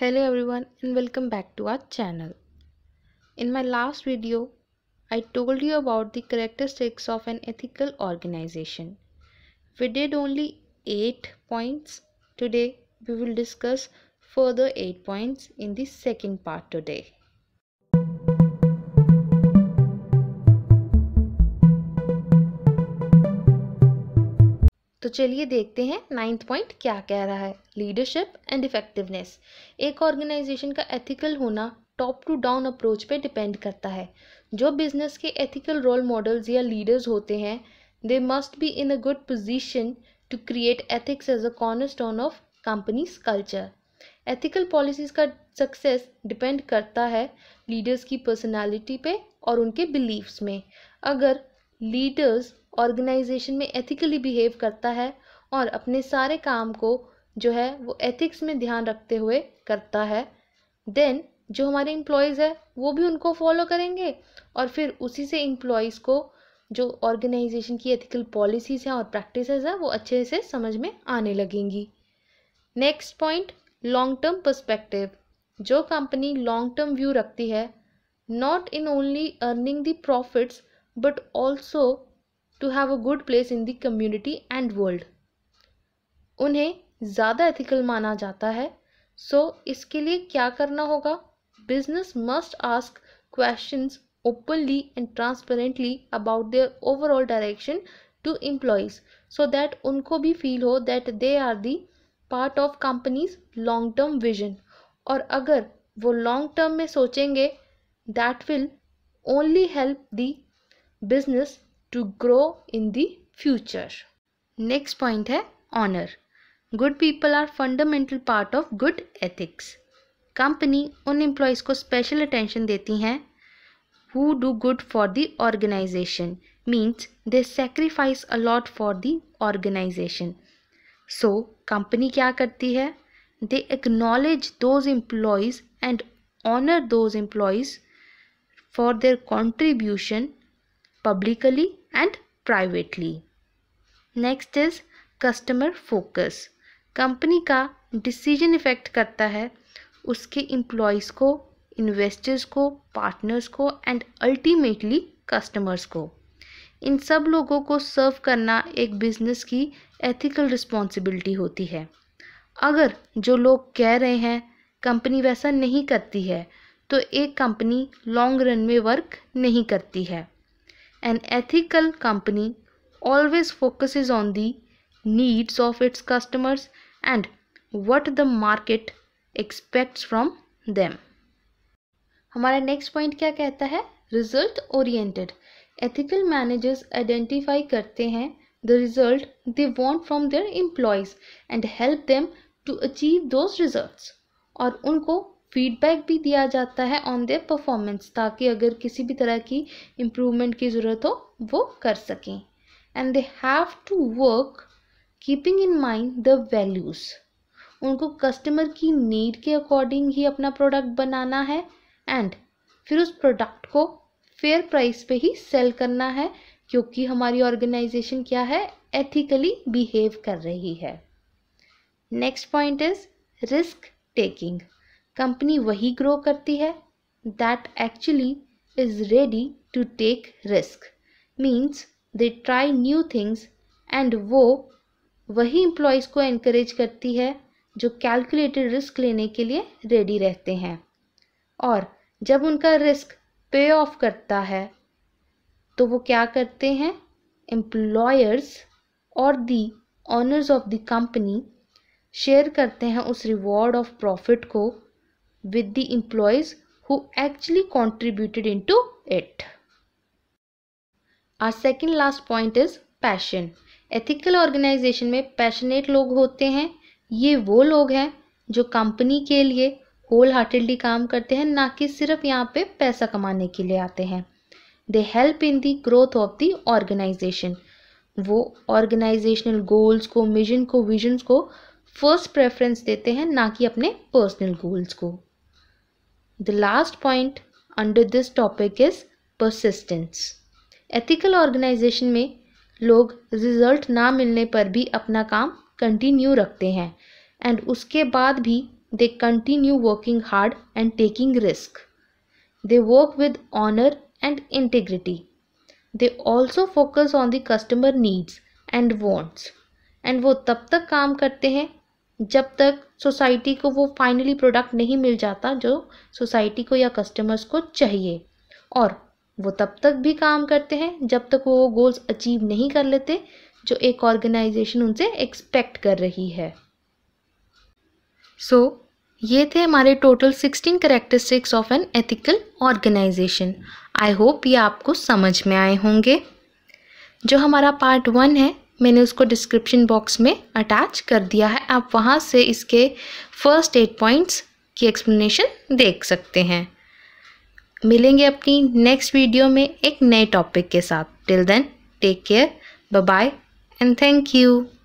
Hello everyone and welcome back to our channel. In my last video, I told you about the characteristics of an ethical organization. We did only 8 points. Today we will discuss further 8 points in the second part today. तो चलिए देखते हैं ninth point क्या कह रहा है leadership and effectiveness एक organisation का एथिकल होना टॉप टू डाउन अप्रोच पे डिपेंड करता है जो बिजनेस के एथिकल रोल मॉडल्स या लीडर्स होते हैं they must be in a good position to create ethics as a stone of company's culture ethical policies का सक्सेस डिपेंड करता है लीडर्स की पर्सनैलिटी पे और उनके बिलीव्स में अगर लीडर्स ऑर्गेनाइजेशन में एथिकली बिहेव करता है और अपने सारे काम को जो है वो एथिक्स में ध्यान रखते हुए करता है देन जो हमारे एम्प्लॉयज़ है वो भी उनको फॉलो करेंगे और फिर उसी से एम्प्लॉयज़ को जो ऑर्गेनाइजेशन की एथिकल पॉलिसीज़ हैं और प्रैक्टिस हैं वो अच्छे से समझ में आने लगेंगी next point long term perspective जो कंपनी लॉन्ग टर्म व्यू रखती है not in only earning the profits but also to have a good place in community and world उन्हें ज़्यादा एथिकल माना जाता है सो so, इसके लिए क्या करना होगा business must ask question openly and transparently about their overall direction to employees so that उनको भी फील हो that they are the part of company's long term vision और अगर वो लॉन्ग टर्म में सोचेंगे that will only help the business to grow in the future next point है honour good people are fundamental part of good ethics company उन employees को special attention देती हैं who do good for the organisation means they sacrifice a lot for the organisation so company क्या करती है they acknowledge those employees and honour those employees for their contribution publicly and privately. Next is customer focus company का decision effect करता है उसके employees को investors को partners को एंड अल्टीमेटली कस्टमर्स को इन सब लोगों को सर्व करना एक बिजनेस की एथिकल रिस्पॉन्सिबिलिटी होती है अगर जो लोग कह रहे हैं कंपनी वैसा नहीं करती है तो एक कंपनी लॉन्ग रन में वर्क नहीं करती है An ethical company always focuses on the needs of its customers and what the market expects from them. हमारा next point क्या कहता है? Result oriented. Ethical managers identify करते हैं the result they want from their employees and help them to achieve those results. और उनको feedback भी दिया जाता है ऑन देयर परफॉर्मेंस ताकि अगर किसी भी तरह की इम्प्रूवमेंट की ज़रूरत हो वो कर सकें and they have to work keeping in mind the values उनको कस्टमर की नीड के अकॉर्डिंग ही अपना प्रोडक्ट बनाना है एंड फिर उस प्रोडक्ट को फेयर प्राइस पे ही सेल करना है क्योंकि हमारी ऑर्गेनाइजेशन क्या है एथिकली बिहेव कर रही है next point is risk taking company वही ग्रो करती है that actually is ready to take risk means they try new things and वो वही एम्प्लॉयज़ को इनक्रेज करती है जो कैलकुलेटेड रिस्क लेने के लिए रेडी रहते हैं और जब उनका रिस्क पे ऑफ करता है तो वो क्या करते हैं एम्प्लॉयर्स और the owners of the company share करते हैं उस रिवॉर्ड ऑफ प्रॉफिट को with the employees who actually contributed into it. Our second last point is passion. Ethical organisation में पैशनेट लोग होते हैं ये वो लोग हैं जो कंपनी के लिए होल हार्टेडली काम करते हैं ना कि सिर्फ यहाँ पे पैसा कमाने के लिए आते हैं they help in the growth of the organisation वो ऑर्गेनाइजेशनल गोल्स को मिशन को विजन्स को फर्स्ट प्रेफरेंस देते हैं ना कि अपने पर्सनल गोल्स को The last point under this topic is persistence. Ethical organisation में लोग रिजल्ट ना मिलने पर भी अपना काम कंटिन्यू रखते हैं एंड उसके बाद भी they continue working hard and taking risk they work with honour and integrity they also focus on the customer needs and wants and वो तब तक काम करते हैं जब तक सोसाइटी को वो फाइनली प्रोडक्ट नहीं मिल जाता जो सोसाइटी को या कस्टमर्स को चाहिए और वो तब तक भी काम करते हैं जब तक वो गोल्स अचीव नहीं कर लेते जो एक ऑर्गेनाइजेशन उनसे एक्सपेक्ट कर रही है सो so, ये थे हमारे total sixteen characteristics of an ethical organisation I hope ये आपको समझ में आए होंगे जो हमारा पार्ट वन है मैंने उसको डिस्क्रिप्शन बॉक्स में अटैच कर दिया है आप वहाँ से इसके फर्स्ट एट पॉइंट्स की एक्सप्लेनेशन देख सकते हैं मिलेंगे अपनी नेक्स्ट वीडियो में एक नए टॉपिक के साथ till then take care bye and thank you